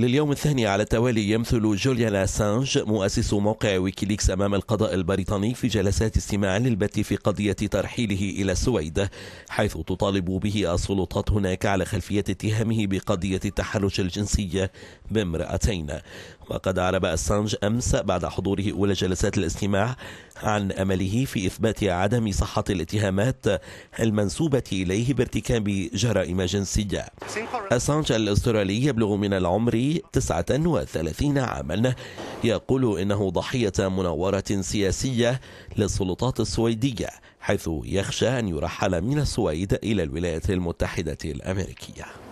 لليوم الثاني على التوالي يمثل جوليان أسانج مؤسس موقع ويكيليكس أمام القضاء البريطاني في جلسات استماع للبت في قضية ترحيله إلى السويد حيث تطالب به السلطات هناك على خلفية اتهامه بقضية التحرش الجنسي بامرأتين وقد أعرب أسانج أمس بعد حضوره أولى جلسات الاستماع عن أمله في إثبات عدم صحة الاتهامات المنسوبة إليه بارتكاب جرائم جنسية أسانج الأسترالي يبلغ من العمر 39 عاما يقول إنه ضحية مناورة سياسية للسلطات السويدية حيث يخشى أن يرحل من السويد إلى الولايات المتحدة الأمريكية